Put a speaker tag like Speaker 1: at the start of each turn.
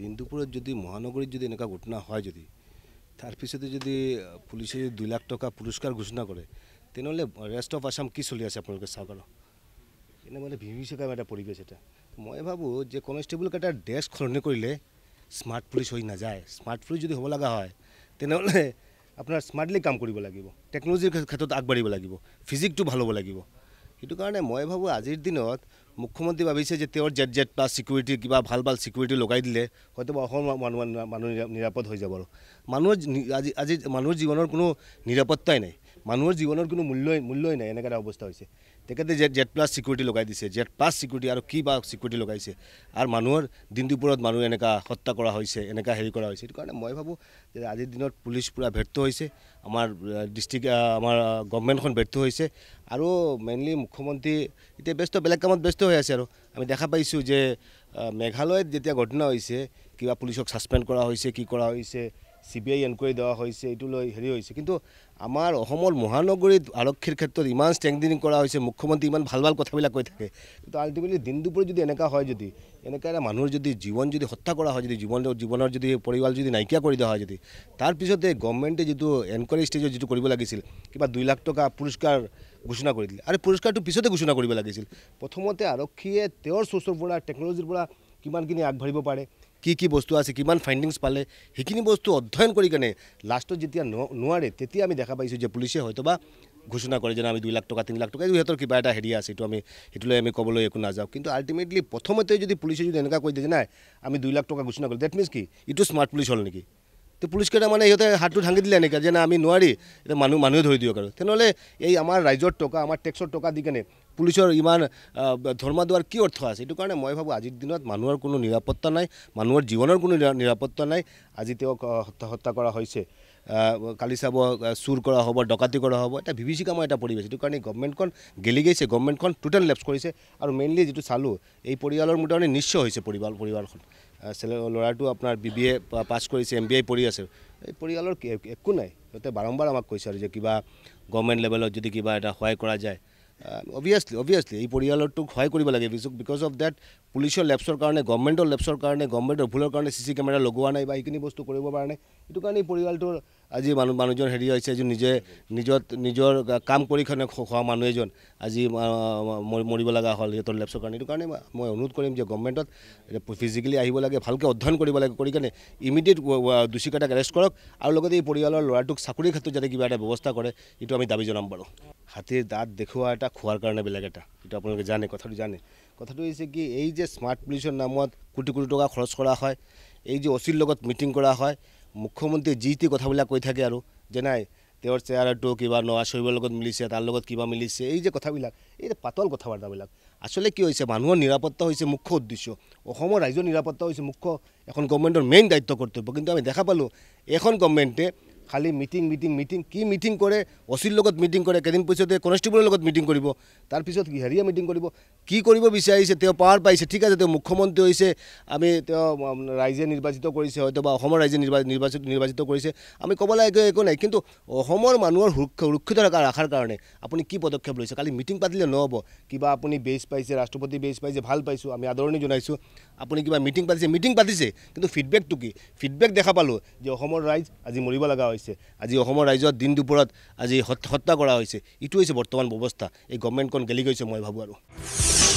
Speaker 1: দিন দুপুরের যদি মহানগরীর যদি এনেকা ঘটনা হয় যদি তারপিছতে যদি পুলিশে যদি দুই লাখ টাকা পুরস্কার ঘোষণা করে তেনহলে রেস্ট অফ আসাম কি চলি আছে আপনাদের চাওক এনে মানে ভিভিষেকা একটা পরিবেশ এটা মানে ভাবো যে কনস্টেবল কেটার ডেস্ক সলনি করলে স্মার্ট পুলিশ হয়ে না যায় স্মার্ট পুলিশ যদি হবলগা হয় তেনহলে আপনার স্মার্টলি কাম করব টেকনোলজির ক্ষেত্রে আগবাড়ি লাগবে ফিজিকটা ভাল হব লাগবে সেই কারণে মানে ভাবো আজির দিনত মুখ্যমন্ত্ৰী ভাবিছে যে তেওঁৰ জেট জেট প্লাছ ছিকিউৰিটি কিবা ভাল ভাল ছিকিউৰিটি লগাই দিলে হয়তো অসম মানুহ মানুহ নিৰাপদ হৈ যাব আৰু মানুহৰ আজি আজি মানুহৰ জীৱনৰ কোনো নিৰাপত্তাই নাই মানুহৰ জীৱনৰ কোনো মূল্যই মূল্যই নাই এনেকুৱা এটা অৱস্থা হৈছে তেখেতে জেট জেট প্লাছ ছিকিউৰিটি লগাই দিছে জেট প্লাছ ছিকিউৰিটি আৰু কি বা ছিকিউৰিটি লগাইছে আৰু মানুহৰ দিন দুপৰত মানুহ এনেকুৱা হত্যা কৰা হৈছে এনেকুৱা হেৰি কৰা হৈছে সেইটো কাৰণে মই ভাবোঁ যে আজিৰ দিনত পুলিচ পূৰা ব্যৰ্থ হৈছে আমাৰ ডিষ্ট্ৰিক আমাৰ গভমেণ্টখন ব্যৰ্থ হৈছে আৰু মেইনলি মুখ্যমন্ত্ৰী এতিয়া ব্যস্ত বেলেগ কামত ব্যস্ত হৈ আছে আৰু আমি দেখা পাইছোঁ যে মেঘালয়ত যেতিয়া ঘটনা হৈছে কিবা পুলিচক ছাছপেণ্ড কৰা হৈছে কি কৰা হৈছে চি বি আই এনকুৱাৰী দেওয়া হৈছে এইটো লৈ হেৰি হৈছে কিন্তু আমাৰ অসমৰ মহানগৰীত আৰক্ষীৰ ক্ষেত্ৰত ইমান ষ্ট্ৰেংথেনিং কৰা হৈছে মুখ্যমন্ত্ৰী ইমান ভাল ভাল কথাবিলাক কৈ থাকে কিন্তু আল্টিমেটলি দিন দুপৰি যদি এনেকুৱা হয় যদি এনেকুৱা এটা মানুহৰ যদি জীৱন যদি হত্যা কৰা হয় যদি জীৱন জীৱনৰ যদি পৰিয়াল যদি নাইকিয়া কৰি দিয়া হয় যদি তাৰপিছতে গভমেণ্টে যিটো এনকুৱাৰী ষ্টেজত যিটো কৰিব লাগিছিল কিবা দুই লাখ টকা পুৰস্কাৰ ঘোষণা কৰি দিলে আৰু পুৰস্কাৰটো পিছতে ঘোষণা কৰিব লাগিছিল প্ৰথমতে আৰক্ষীয়ে তেওঁৰ চ'চৰ পৰা টেকন'লজিৰ পৰা কিমানখিনি আগবাঢ়িব পাৰে কি কি বস্তু আছে কিমান ফাইণ্ডিংছ পালে সেইখিনি বস্তু অধ্যয়ন কৰি কেনে লাষ্টত যেতিয়া নোৱাৰে তেতিয়া আমি দেখা পাইছোঁ যে পুলিচে হয়তোবা ঘোষণা কৰে যেনে আমি দুই লাখ টকা তিনি লাখ টকা এইটো সিহঁতৰ কিবা এটা হেৰি আছে এইটো আমি সেইটোলৈ আমি ক'বলৈ একো নাযাওঁ কিন্তু আল্টিমেটলি প্ৰথমতে যদি পুলিচে যদি এনেকুৱা কৈ দিয়ে নাই আমি দুই লাখ টকা ঘোষণা কৰোঁ ডেট মিনছ কি এইটো স্মাৰ্ট পুলিচ হ'ল নেকি তো পুলিচকেইটা মানে সিহঁতে হাতটো ঢাঙি দিলে এনেকৈ যেনে আমি নোৱাৰি এতিয়া মানুহ মানুহে ধৰি দিয়ক আৰু তেনেহ'লে এই আমাৰ ৰাইজৰ টকা আমাৰ টেক্সৰ টকা দি কেনে পুলিচৰ ইমান ধৰ্মা দুৱাৰ কি অৰ্থ আছে সেইটো কাৰণে মই ভাবোঁ আজিৰ দিনত মানুহৰ কোনো নিৰাপত্তা নাই মানুহৰ জীৱনৰ কোনো নিৰাপত্তা নাই আজি তেওঁক হত্যা কৰা হৈছে কালি চাব চুৰ কৰা হ'ব ডকাতি কৰা হ'ব এটা ভিভিচি কামৰ এটা পৰিৱেশ সেইটো কাৰণে গভমেণ্টখন গেলি গৈছে গভমেণ্টখন টোটেল লেপছ কৰিছে আৰু মেইনলি যিটো চালোঁ এই পৰিয়ালৰ মোৰ তাৰমানে নিশ্চয় হৈছে পৰিয়াল পৰিয়ালখন ল'ৰাটো আপোনাৰ বি বি এ পাছ কৰিছে এম বি আই পঢ়ি আছে এই পৰিয়ালৰ একো নাই সিহঁতে বাৰম্বাৰ আমাক কৈছে আৰু যে কিবা গভমেণ্ট লেভেলত যদি কিবা এটা সহায় কৰা যায় অভিয়াছলি uh, অভিয়াছলি এই পৰিয়ালটোক সহায় কৰিব লাগে বিকজ অফ দেট পুলিচৰ লেপছৰ কাৰণে গভৰ্ণমেণ্টৰ লেপছৰ কাৰণে গভৰ্ণমেণ্টৰ ভুলৰ কাৰণে চি চি কেমেৰা লগোৱা নাই বা এইখিনি বস্তু কৰিবৰ কাৰণে সেইটো কাৰণে এই পৰিয়ালটোৰ আজি মানুহ মানুহজন হেৰি হৈছে আজি নিজে নিজত নিজৰ কাম কৰি কাৰণে খোৱা মানুহ এজন আজি মৰিব লগা হ'ল সিহঁতৰ লেপছৰ কাৰণে সেইটো কাৰণে মই অনুৰোধ কৰিম যে গভৰ্ণমেণ্টত ফিজিকেলি আহিব লাগে ভালকৈ অধ্যয়ন কৰিব লাগে কৰি কাৰণে ইমিডিয়েট দোষীকেইটাক এৰেষ্ট কৰক আৰু লগতে এই পৰিয়ালৰ ল'ৰাটোক চাকৰিৰ ক্ষেত্ৰত যাতে কিবা এটা ব্যৱস্থা কৰে সেইটো আমি দাবী জনাম বাৰু হাতীৰ দাঁত দেখুওৱা এটা খোৱাৰ কাৰণে বেলেগ এটা এইটো আপোনালোকে জানে কথাটো জানে কথাটো হৈছে কি এই যে স্মাৰ্ট পলিউচন নামত কোটি কোটি টকা খৰচ কৰা হয় এই যে অচিৰ লগত মিটিং কৰা হয় মুখ্যমন্ত্ৰীয়ে যি টি কথাবিলাক কৈ থাকে আৰু যে নাই তেওঁৰ চেয়াৰটো কিবা নৱাজ শৰীফৰ লগত মিলিছে তাৰ লগত কিবা মিলিছে এই যে কথাবিলাক এই যে পাতল কথা বাৰ্তাবিলাক আচলতে কি হৈছে মানুহৰ নিৰাপত্তা হৈছে মুখ্য উদ্দেশ্য অসমৰ ৰাইজৰ নিৰাপত্তা হৈছে মুখ্য এখন গভৰ্ণমেণ্টৰ মেইন দায়িত্ব কৰ্তব্য কিন্তু আমি দেখা পালোঁ এখন গভমেণ্টে খালি মিটিং মিটিং মিটিং কি মিটিং কৰে অচিৰ লগত মিটিং কৰে কেইদিন পিছতে কনষ্টেবলৰ লগত মিটিং কৰব তাৰপৰ হেৰিয়ে মিটিং কৰিব কি কৰিব বিচাৰিছে তেওঁ পাৱাৰ পাইছে ঠিক আছে তেওঁ মুখ্যমন্ত্ৰী হৈছে আমি তেওঁ ৰাইজে নিৰ্বাচিত কৰেছে হয়তো বা ৰাইজে নিৰ্বাচিত নিৰ্বাচিত কৰিছে আমি ক'ব কবলা একো নাই কিন্তু অসমৰ মানুহৰ মানুষেৰ সুৰক্ষিত ৰখাৰ কাৰণে আপুনি কি পদক্ষেপ লৈছে কালি মিটিং পাতিলে নহব কিবা আপুনি বেজ পাইছে ৰাষ্ট্ৰপতি বেজ পাইছে ভাল পাইছোঁ আমি আদৰণি জনাইছোঁ আপুনি কিবা মিটিং পাতিছে মিটিং পাতিছে কিন্তু ফিডবেকটো কি ফিডবেক দেখা পালোঁ যে অসমৰ ৰাইজ আজি মৰিব লগা হৈছে হৈছে আজি অসমৰ ৰাইজত দিন দুপৰত আজি হত্যা কৰা হৈছে এইটো হৈছে বৰ্তমান ব্যৱস্থা এই গভমেণ্টখন গেলি গৈছে মই ভাবোঁ আৰু